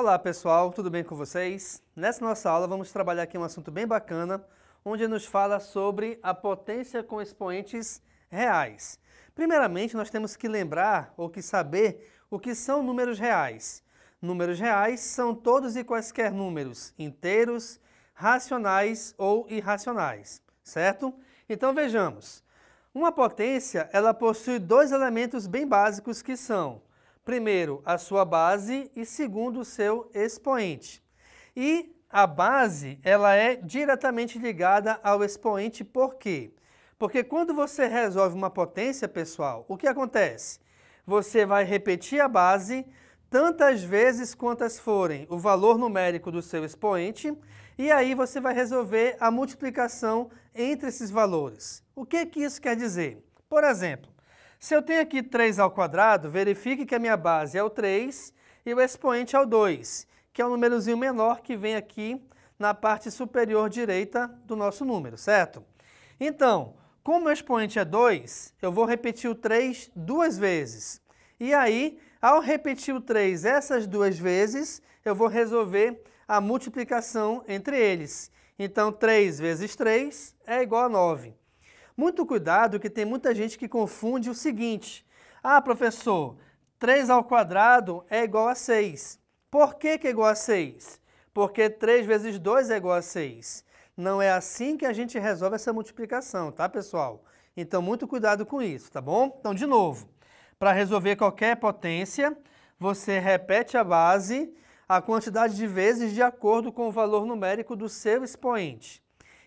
Olá pessoal, tudo bem com vocês? Nessa nossa aula vamos trabalhar aqui um assunto bem bacana, onde nos fala sobre a potência com expoentes reais. Primeiramente, nós temos que lembrar ou que saber o que são números reais. Números reais são todos e quaisquer números inteiros, racionais ou irracionais, certo? Então vejamos. Uma potência, ela possui dois elementos bem básicos que são primeiro, a sua base e segundo, o seu expoente. E a base, ela é diretamente ligada ao expoente, por quê? Porque quando você resolve uma potência, pessoal, o que acontece? Você vai repetir a base tantas vezes quantas forem o valor numérico do seu expoente, e aí você vai resolver a multiplicação entre esses valores. O que, que isso quer dizer? Por exemplo, se eu tenho aqui 3 ao quadrado, verifique que a minha base é o 3 e o expoente é o 2, que é o um númerozinho menor que vem aqui na parte superior direita do nosso número, certo? Então, como o expoente é 2, eu vou repetir o 3 duas vezes. E aí, ao repetir o 3 essas duas vezes, eu vou resolver a multiplicação entre eles. Então, 3 vezes 3 é igual a 9. Muito cuidado que tem muita gente que confunde o seguinte: ah, professor, 3 ao quadrado é igual a 6. Por que, que é igual a 6? Porque 3 vezes 2 é igual a 6. Não é assim que a gente resolve essa multiplicação, tá, pessoal? Então, muito cuidado com isso, tá bom? Então, de novo, para resolver qualquer potência, você repete a base a quantidade de vezes de acordo com o valor numérico do seu expoente.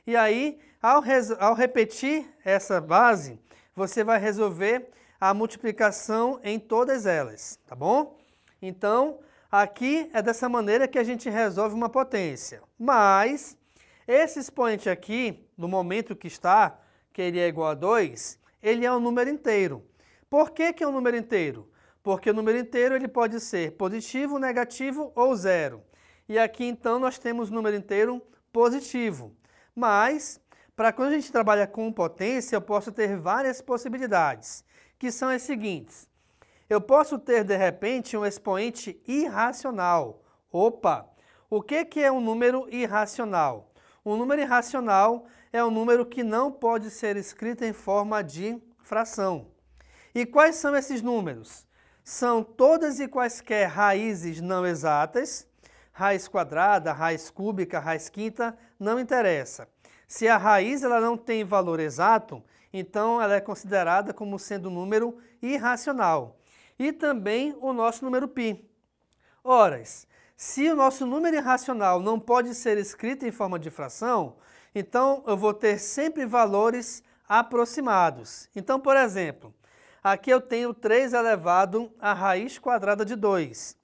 E aí, ao, ao repetir essa base, você vai resolver a multiplicação em todas elas, tá bom? Então, aqui é dessa maneira que a gente resolve uma potência. Mas, esse expoente aqui, no momento que está, que ele é igual a 2, ele é um número inteiro. Por que, que é um número inteiro? Porque o número inteiro ele pode ser positivo, negativo ou zero. E aqui, então, nós temos o número inteiro positivo. Mas, para quando a gente trabalha com potência, eu posso ter várias possibilidades, que são as seguintes. Eu posso ter, de repente, um expoente irracional. Opa! O que, que é um número irracional? Um número irracional é um número que não pode ser escrito em forma de fração. E quais são esses números? São todas e quaisquer raízes não exatas, raiz quadrada, raiz cúbica, raiz quinta, não interessa. Se a raiz ela não tem valor exato, então ela é considerada como sendo um número irracional. E também o nosso número π. Ora, se o nosso número irracional não pode ser escrito em forma de fração, então eu vou ter sempre valores aproximados. Então, por exemplo, aqui eu tenho 3 elevado à raiz quadrada de 2.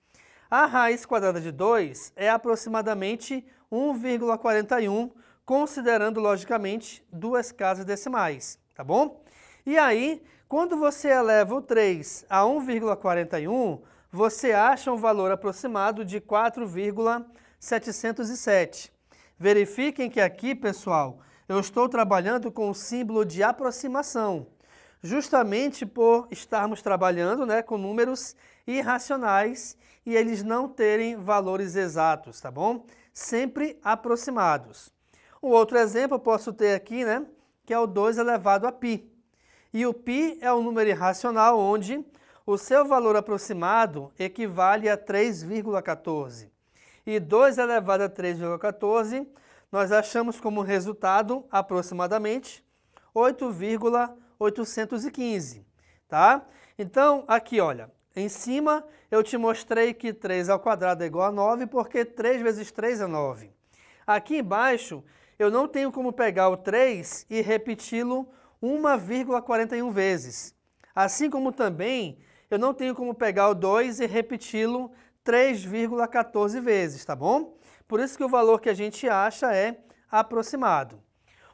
A raiz quadrada de 2 é aproximadamente 1,41 considerando logicamente duas casas decimais, tá bom? E aí, quando você eleva o 3 a 1,41, você acha um valor aproximado de 4,707. Verifiquem que aqui, pessoal, eu estou trabalhando com o símbolo de aproximação, justamente por estarmos trabalhando né, com números irracionais e eles não terem valores exatos, tá bom? Sempre aproximados. Um outro exemplo eu posso ter aqui, né, que é o 2 elevado a π. E o π é um número irracional onde o seu valor aproximado equivale a 3,14. E 2 elevado a 3,14 nós achamos como resultado aproximadamente 8,815, tá? Então, aqui olha, em cima eu te mostrei que 3 ao quadrado é igual a 9, porque 3 vezes 3 é 9. Aqui embaixo eu não tenho como pegar o 3 e repeti-lo 1,41 vezes. Assim como também eu não tenho como pegar o 2 e repeti-lo 3,14 vezes, tá bom? Por isso que o valor que a gente acha é aproximado.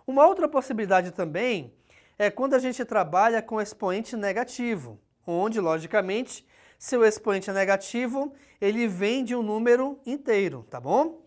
Uma outra possibilidade também é quando a gente trabalha com expoente negativo, onde, logicamente, se o expoente é negativo, ele vem de um número inteiro, tá bom?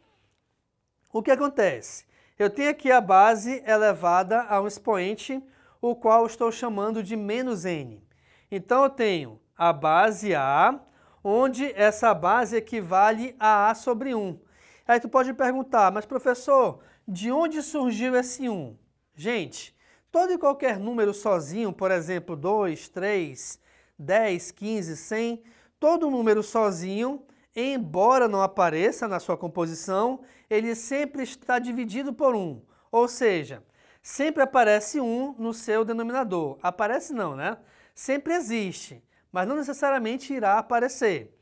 O que acontece? Eu tenho aqui a base elevada a um expoente, o qual estou chamando de menos n. Então eu tenho a base A, onde essa base equivale a A sobre 1. Aí tu pode perguntar, mas professor, de onde surgiu esse 1? Gente, todo e qualquer número sozinho, por exemplo, 2, 3, 10, 15, 100, todo número sozinho embora não apareça na sua composição, ele sempre está dividido por um, ou seja, sempre aparece um no seu denominador. Aparece não, né? Sempre existe, mas não necessariamente irá aparecer.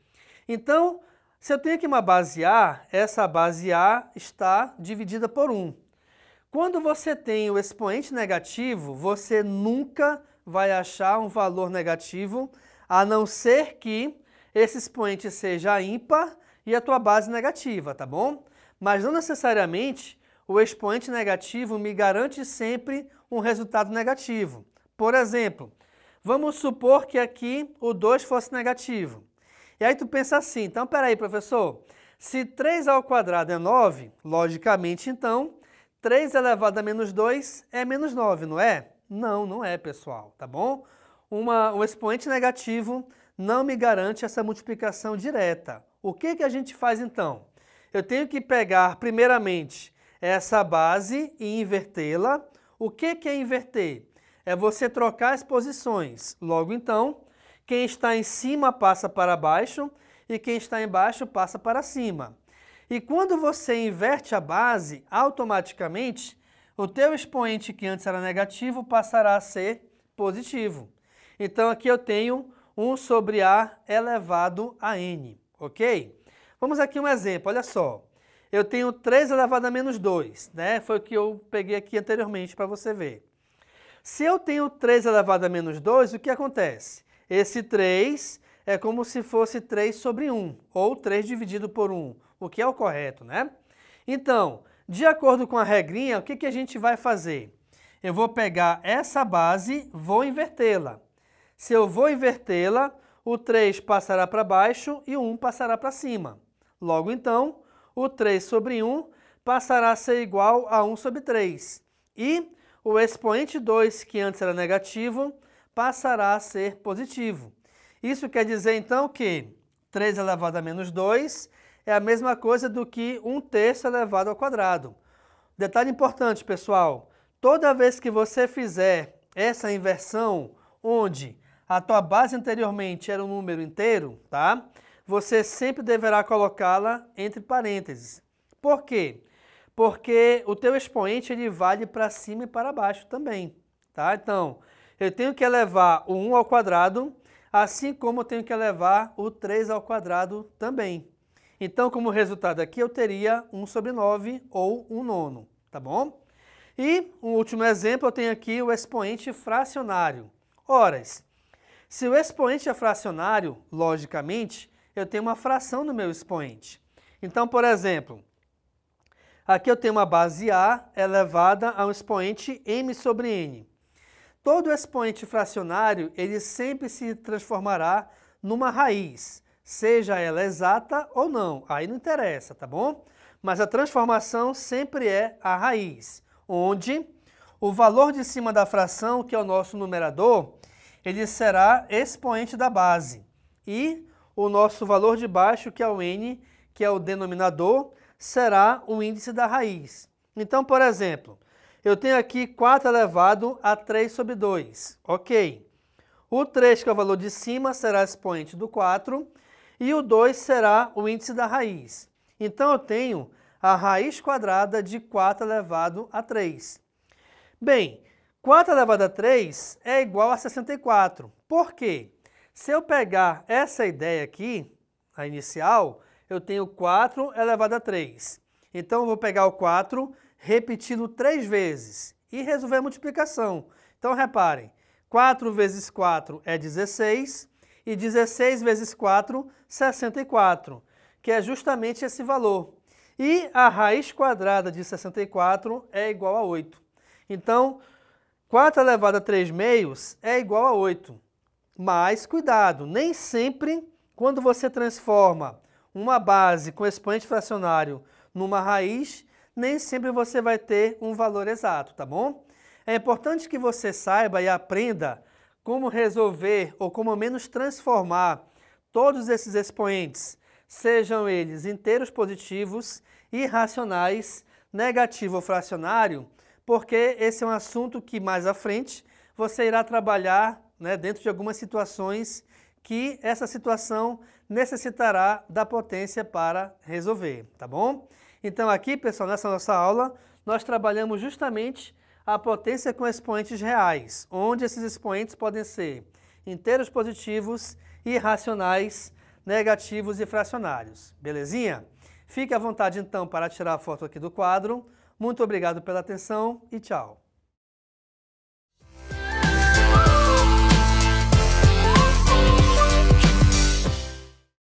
Então, se eu tenho aqui uma base A, essa base A está dividida por 1. Quando você tem o expoente negativo, você nunca vai achar um valor negativo, a não ser que esse expoente seja ímpar e a tua base negativa, tá bom? Mas não necessariamente o expoente negativo me garante sempre um resultado negativo. Por exemplo, vamos supor que aqui o 2 fosse negativo. E aí tu pensa assim, então peraí professor, se 3 ao quadrado é 9, logicamente então, 3 elevado a menos 2 é menos 9, não é? Não, não é pessoal, tá bom? Uma, um expoente negativo não me garante essa multiplicação direta. O que, que a gente faz então? Eu tenho que pegar, primeiramente, essa base e invertê-la. O que, que é inverter? É você trocar as posições. Logo então, quem está em cima passa para baixo e quem está embaixo passa para cima. E quando você inverte a base, automaticamente, o teu expoente que antes era negativo passará a ser positivo. Então aqui eu tenho 1 sobre A elevado a N, ok? Vamos aqui um exemplo, olha só. Eu tenho 3 elevado a menos 2, né? Foi o que eu peguei aqui anteriormente para você ver. Se eu tenho 3 elevado a menos 2, o que acontece? Esse 3 é como se fosse 3 sobre 1, ou 3 dividido por 1, o que é o correto, né? Então, de acordo com a regrinha, o que, que a gente vai fazer? Eu vou pegar essa base, vou invertê-la. Se eu vou invertê-la, o 3 passará para baixo e o 1 passará para cima. Logo então, o 3 sobre 1 passará a ser igual a 1 sobre 3. E o expoente 2, que antes era negativo, passará a ser positivo. Isso quer dizer, então, que 3 elevado a menos 2 é a mesma coisa do que 1 terço elevado ao quadrado. Detalhe importante, pessoal. Toda vez que você fizer essa inversão onde a tua base anteriormente era um número inteiro, tá? Você sempre deverá colocá-la entre parênteses. Por quê? Porque o teu expoente ele vale para cima e para baixo também, tá? Então, eu tenho que elevar o 1 ao quadrado, assim como eu tenho que elevar o 3 ao quadrado também. Então, como resultado aqui, eu teria 1 sobre 9 ou 1 nono, tá bom? E um último exemplo, eu tenho aqui o expoente fracionário. Horas. Se o expoente é fracionário, logicamente, eu tenho uma fração no meu expoente. Então, por exemplo, aqui eu tenho uma base A elevada a um expoente m sobre n. Todo expoente fracionário, ele sempre se transformará numa raiz, seja ela exata ou não, aí não interessa, tá bom? Mas a transformação sempre é a raiz, onde o valor de cima da fração, que é o nosso numerador, ele será expoente da base. E o nosso valor de baixo, que é o n, que é o denominador, será o índice da raiz. Então, por exemplo, eu tenho aqui 4 elevado a 3 sobre 2, ok. O 3, que é o valor de cima, será expoente do 4, e o 2 será o índice da raiz. Então, eu tenho a raiz quadrada de 4 elevado a 3. Bem, 4 elevado a 3 é igual a 64. Por quê? Se eu pegar essa ideia aqui, a inicial, eu tenho 4 elevado a 3. Então eu vou pegar o 4 repetindo 3 vezes e resolver a multiplicação. Então reparem, 4 vezes 4 é 16 e 16 vezes 4, 64, que é justamente esse valor. E a raiz quadrada de 64 é igual a 8. Então, 4 elevado a 3 meios é igual a 8. Mas cuidado, nem sempre quando você transforma uma base com expoente fracionário numa raiz, nem sempre você vai ter um valor exato, tá bom? É importante que você saiba e aprenda como resolver ou como ao menos transformar todos esses expoentes, sejam eles inteiros positivos, irracionais, negativo ou fracionário, porque esse é um assunto que mais à frente você irá trabalhar né, dentro de algumas situações que essa situação necessitará da potência para resolver, tá bom? Então aqui, pessoal, nessa nossa aula, nós trabalhamos justamente a potência com expoentes reais, onde esses expoentes podem ser inteiros positivos, irracionais, negativos e fracionários, belezinha? Fique à vontade então para tirar a foto aqui do quadro, muito obrigado pela atenção e tchau.